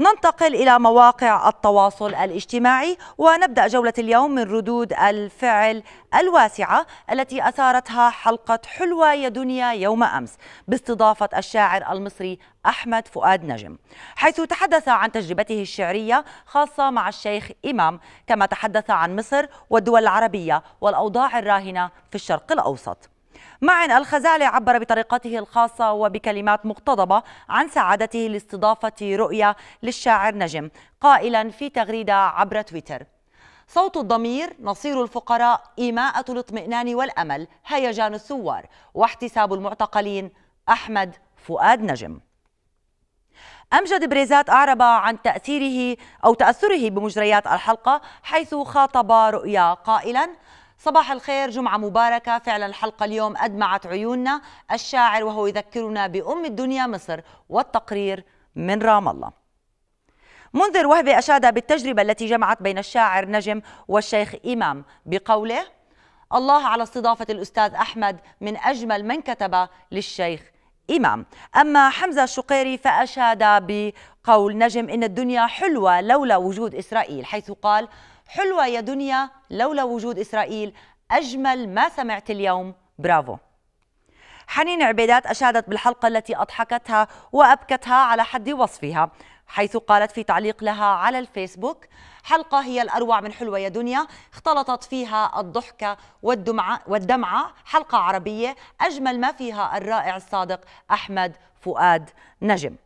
ننتقل إلى مواقع التواصل الاجتماعي ونبدأ جولة اليوم من ردود الفعل الواسعة التي أثارتها حلقة حلوة يا دنيا يوم أمس باستضافة الشاعر المصري أحمد فؤاد نجم حيث تحدث عن تجربته الشعرية خاصة مع الشيخ إمام كما تحدث عن مصر والدول العربية والأوضاع الراهنة في الشرق الأوسط معن الخزالي عبر بطريقته الخاصة وبكلمات مقتضبة عن سعادته لاستضافة رؤية للشاعر نجم قائلا في تغريدة عبر تويتر صوت الضمير نصير الفقراء إيماءة الاطمئنان والأمل هيجان الثوار واحتساب المعتقلين أحمد فؤاد نجم أمجد بريزات أعرب عن تأثيره أو تأثره بمجريات الحلقة حيث خاطب رؤيا قائلا صباح الخير جمعة مباركة فعلا الحلقة اليوم أدمعت عيوننا الشاعر وهو يذكرنا بأم الدنيا مصر والتقرير من رام الله منذر وهبي أشاد بالتجربة التي جمعت بين الشاعر نجم والشيخ إمام بقوله الله على استضافة الأستاذ أحمد من أجمل من كتب للشيخ إمام أما حمزة الشقيري فأشاد بقول نجم إن الدنيا حلوة لولا وجود إسرائيل حيث قال حلوة يا دنيا لولا وجود إسرائيل أجمل ما سمعت اليوم برافو حنين عبيدات أشادت بالحلقة التي أضحكتها وأبكتها على حد وصفها حيث قالت في تعليق لها على الفيسبوك حلقة هي الأروع من حلوة يا دنيا اختلطت فيها الضحكة والدمعة, والدمعة حلقة عربية أجمل ما فيها الرائع الصادق أحمد فؤاد نجم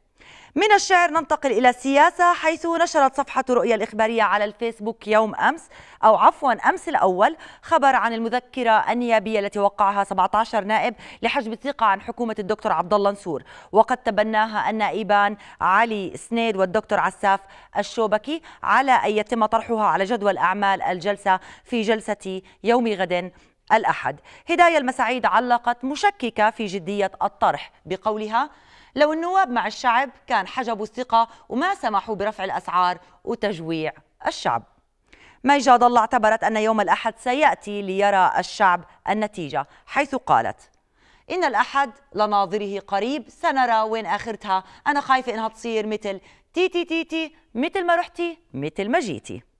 من الشعر ننتقل إلى السياسة حيث نشرت صفحة رؤية الإخبارية على الفيسبوك يوم أمس أو عفوا أمس الأول خبر عن المذكرة النيابية التي وقعها 17 نائب لحجب الثقة عن حكومة الدكتور عبد الله نسور وقد تبناها النائبان علي سنيد والدكتور عساف الشوبكي على أن يتم طرحها على جدول أعمال الجلسة في جلسة يوم غد الأحد هداية المساعيد علقت مشككة في جدية الطرح بقولها لو النواب مع الشعب كان حجبوا الثقة وما سمحوا برفع الأسعار وتجويع الشعب ميجاد الله اعتبرت أن يوم الأحد سيأتي ليرى الشعب النتيجة حيث قالت إن الأحد لناظره قريب سنرى وين آخرتها أنا خايفة إنها تصير مثل تي تي تي تي مثل ما رحتي مثل ما جيتي